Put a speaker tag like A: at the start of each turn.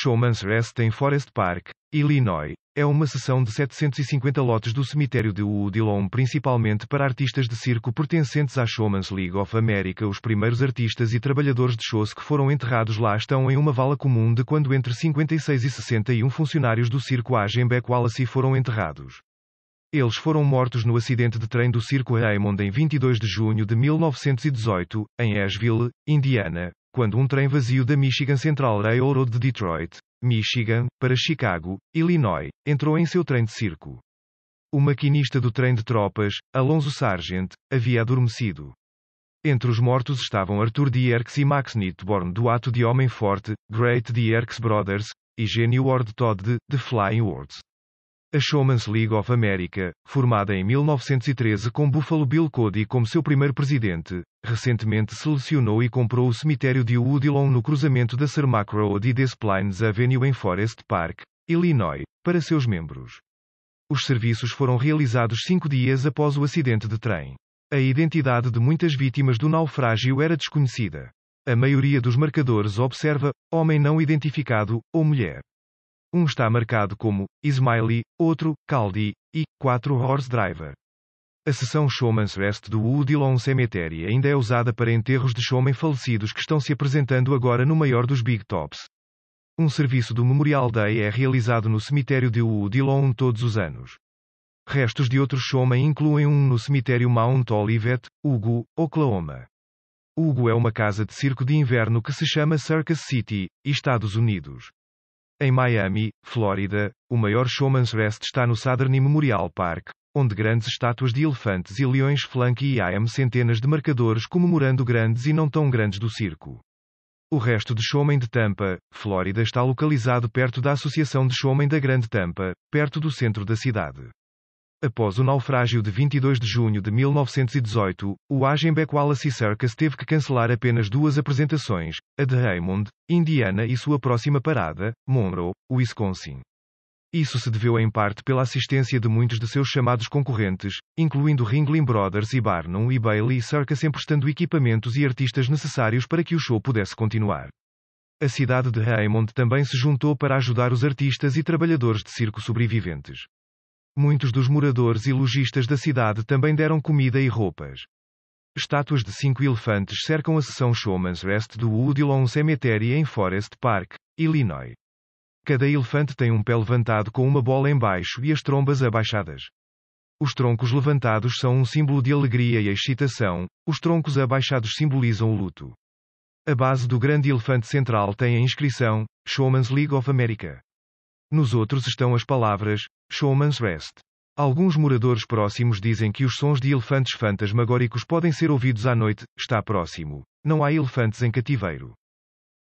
A: Showman's Rest em Forest Park, Illinois, é uma seção de 750 lotes do cemitério de Woodlawn principalmente para artistas de circo pertencentes à Showman's League of America. Os primeiros artistas e trabalhadores de shows que foram enterrados lá estão em uma vala comum de quando entre 56 e 61 funcionários do circo Agenbeck Wallace foram enterrados. Eles foram mortos no acidente de trem do circo Raymond em 22 de junho de 1918, em Asheville, Indiana, quando um trem vazio da Michigan Central Railroad de Detroit, Michigan, para Chicago, Illinois, entrou em seu trem de circo. O maquinista do trem de tropas, Alonso Sargent, havia adormecido. Entre os mortos estavam Arthur Dierks e Max Nitborn do Ato de Homem Forte, Great Dierks Brothers, e Gene Ward Todd de The Flying Words. A Showman's League of America, formada em 1913 com Buffalo Bill Cody como seu primeiro presidente, recentemente selecionou e comprou o cemitério de Woodlawn no cruzamento da Cermak Road e Des Plaines Avenue em Forest Park, Illinois, para seus membros. Os serviços foram realizados cinco dias após o acidente de trem. A identidade de muitas vítimas do naufrágio era desconhecida. A maioria dos marcadores observa homem não identificado ou mulher. Um está marcado como Ismaili, outro Caldi e 4 Horse Driver. A seção Showman's Rest do Woodlawn Cemetery ainda é usada para enterros de showmen falecidos que estão se apresentando agora no maior dos Big Tops. Um serviço do Memorial Day é realizado no cemitério de Woodlawn todos os anos. Restos de outros showmen incluem um no cemitério Mount Olivet, Hugo, Oklahoma. Hugo é uma casa de circo de inverno que se chama Circus City, Estados Unidos. Em Miami, Flórida, o maior Showman's rest está no Southern Memorial Park, onde grandes estátuas de elefantes e leões flanqueiam centenas de marcadores comemorando grandes e não tão grandes do circo. O resto de Showman de Tampa, Flórida está localizado perto da Associação de Showman da Grande Tampa, perto do centro da cidade. Após o naufrágio de 22 de junho de 1918, o Agenbeck Wallace Circus teve que cancelar apenas duas apresentações, a de Raymond, Indiana e sua próxima parada, Monroe, Wisconsin. Isso se deveu em parte pela assistência de muitos de seus chamados concorrentes, incluindo Ringling Brothers e Barnum e Bailey Circus emprestando equipamentos e artistas necessários para que o show pudesse continuar. A cidade de Raymond também se juntou para ajudar os artistas e trabalhadores de circo sobreviventes. Muitos dos moradores e lojistas da cidade também deram comida e roupas. Estátuas de cinco elefantes cercam a seção Showman's Rest do Woodlawn Cemetery em Forest Park, Illinois. Cada elefante tem um pé levantado com uma bola embaixo e as trombas abaixadas. Os troncos levantados são um símbolo de alegria e excitação, os troncos abaixados simbolizam o luto. A base do grande elefante central tem a inscrição Showman's League of America. Nos outros estão as palavras Showman's Rest. Alguns moradores próximos dizem que os sons de elefantes fantasmagóricos podem ser ouvidos à noite, está próximo. Não há elefantes em cativeiro.